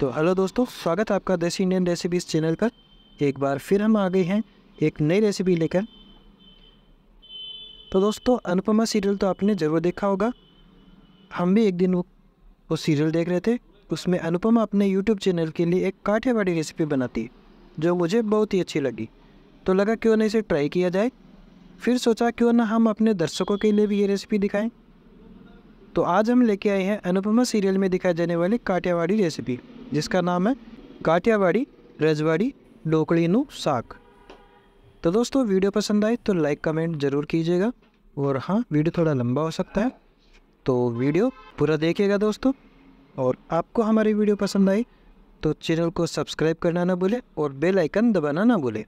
तो हेलो दोस्तों स्वागत है आपका देसी इंडियन रेसिपीज़ चैनल पर एक बार फिर हम आ गए हैं एक नई रेसिपी लेकर तो दोस्तों अनुपमा सीरियल तो आपने ज़रूर देखा होगा हम भी एक दिन वो वो सीरियल देख रहे थे उसमें अनुपमा अपने यूट्यूब चैनल के लिए एक काठियावाड़ी रेसिपी बनाती जो मुझे बहुत ही अच्छी लगी तो लगा क्यों ना इसे ट्राई किया जाए फिर सोचा क्यों ना हम अपने दर्शकों के लिए भी ये रेसिपी दिखाएं तो आज हम लेके आए हैं अनुपमा सीरियल में दिखाई जाने वाली काठियावाड़ी रेसिपी जिसका नाम है काठियावाड़ी रजवाड़ी डोकड़ी नू साख तो दोस्तों वीडियो पसंद आए तो लाइक कमेंट ज़रूर कीजिएगा और हाँ वीडियो थोड़ा लंबा हो सकता है तो वीडियो पूरा देखिएगा दोस्तों और आपको हमारी वीडियो पसंद आई तो चैनल को सब्सक्राइब करना ना भूलें और बेल आइकन दबाना ना भूलें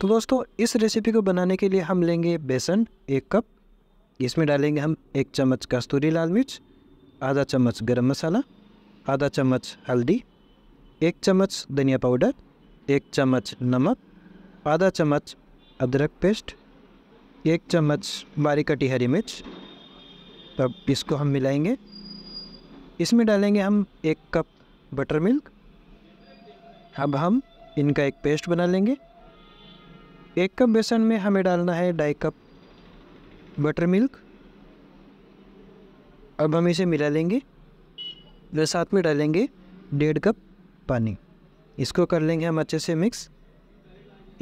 तो दोस्तों इस रेसिपी को बनाने के लिए हम लेंगे बेसन एक कप इसमें डालेंगे हम एक चम्मच कस्तूरी लाल मिर्च आधा चम्मच गरम मसाला आधा चम्मच हल्दी एक चम्मच धनिया पाउडर एक चम्मच नमक आधा चम्मच अदरक पेस्ट एक चम्मच बारीक कटी हरी मिर्च अब इसको हम मिलाएंगे इसमें डालेंगे हम एक कप बटर मिल्क अब हम इनका एक पेस्ट बना लेंगे एक कप बेसन में हमें डालना है ढाई कप बटर मिल्क अब हम इसे मिला लेंगे वे साथ में डालेंगे डेढ़ कप पानी इसको कर लेंगे हम अच्छे से मिक्स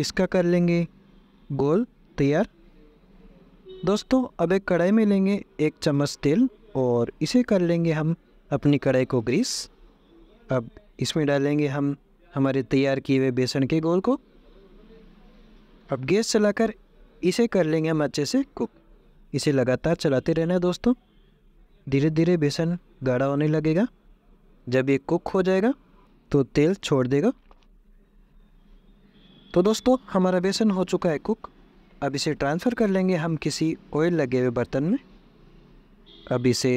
इसका कर लेंगे गोल तैयार दोस्तों अब एक कढ़ाई में लेंगे एक चम्मच तेल और इसे कर लेंगे हम अपनी कढ़ाई को ग्रीस अब इसमें डालेंगे हम हमारे तैयार किए हुए बेसन के गोल को अब गैस चलाकर इसे कर लेंगे हम अच्छे से कुक इसे लगातार चलाते रहना है दोस्तों धीरे धीरे बेसन गाढ़ा होने लगेगा जब ये कुक हो जाएगा तो तेल छोड़ देगा तो दोस्तों हमारा बेसन हो चुका है कुक अब इसे ट्रांसफ़र कर लेंगे हम किसी ऑयल लगे हुए बर्तन में अब इसे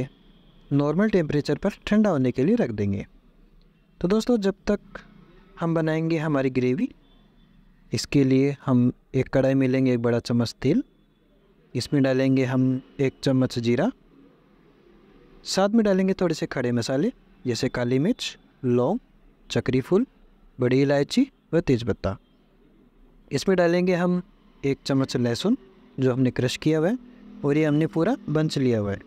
नॉर्मल टेम्परेचर पर ठंडा होने के लिए रख देंगे तो दोस्तों जब तक हम बनाएंगे हमारी ग्रेवी इसके लिए हम एक कढ़ाई में लेंगे एक बड़ा चम्मच तेल इसमें डालेंगे हम एक चम्मच जीरा साथ में डालेंगे थोड़े से खड़े मसाले जैसे काली मिर्च लौंग चक्री फूल बड़ी इलायची व तेज़पत्ता इसमें डालेंगे हम एक चम्मच लहसुन जो हमने क्रश किया हुआ है और ये हमने पूरा बंच लिया हुआ है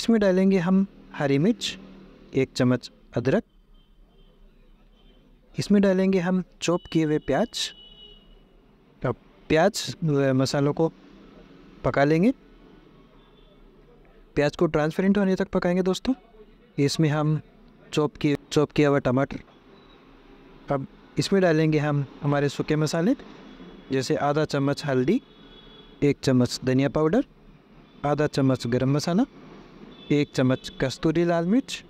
इसमें डालेंगे हम हरी मिर्च एक चम्मच अदरक इसमें डालेंगे हम चॉप किए हुए प्याज अब प्याज मसालों को पका लेंगे प्याज को ट्रांसपेरेंट होने तक पकाएंगे दोस्तों इसमें हम चॉप किए चॉप किया हुआ टमाटर अब इसमें डालेंगे हम हमारे सूखे मसाले जैसे आधा चम्मच हल्दी एक चम्मच धनिया पाउडर आधा चम्मच गरम मसाला एक चम्मच कस्तूरी लाल मिर्च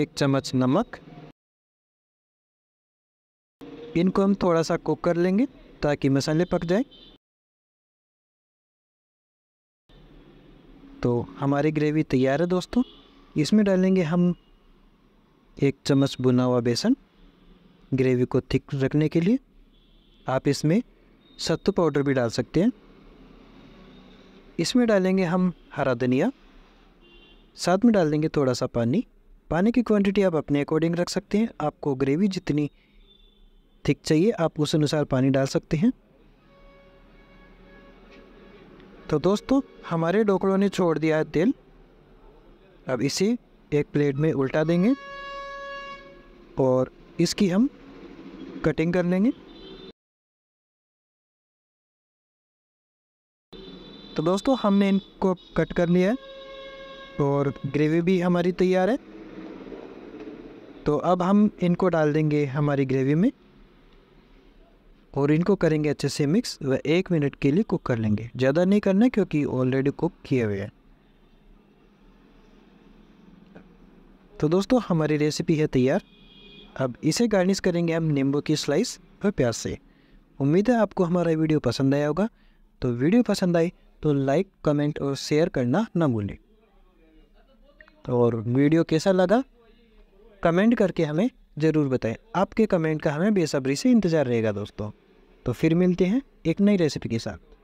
एक चम्मच नमक इनको हम थोड़ा सा कुक कर लेंगे ताकि मसाले पक जाए तो हमारी ग्रेवी तैयार है दोस्तों इसमें डालेंगे हम एक चम्मच बुना हुआ बेसन ग्रेवी को थिक रखने के लिए आप इसमें सत्तू पाउडर भी डाल सकते हैं इसमें डालेंगे हम हरा धनिया साथ में डाल देंगे थोड़ा सा पानी पानी की क्वांटिटी आप अपने अकॉर्डिंग रख सकते हैं आपको ग्रेवी जितनी थिक चाहिए आप उस अनुसार पानी डाल सकते हैं तो दोस्तों हमारे ढोकड़ों ने छोड़ दिया है तेल अब इसे एक प्लेट में उल्टा देंगे और इसकी हम कटिंग कर लेंगे तो दोस्तों हमने इनको कट कर लिया है और ग्रेवी भी हमारी तैयार है तो अब हम इनको डाल देंगे हमारी ग्रेवी में और इनको करेंगे अच्छे से मिक्स व एक मिनट के लिए कुक कर लेंगे ज़्यादा नहीं करना क्योंकि ऑलरेडी कुक किए हुए हैं तो दोस्तों हमारी रेसिपी है तैयार अब इसे गार्निश करेंगे हम नींबू की स्लाइस और प्याज से उम्मीद है आपको हमारा वीडियो पसंद आया होगा तो वीडियो पसंद आई तो लाइक कमेंट और शेयर करना ना भूलें तो और वीडियो कैसा लगा कमेंट करके हमें ज़रूर बताएं आपके कमेंट का हमें बेसब्री से इंतज़ार रहेगा दोस्तों तो फिर मिलते हैं एक नई रेसिपी के साथ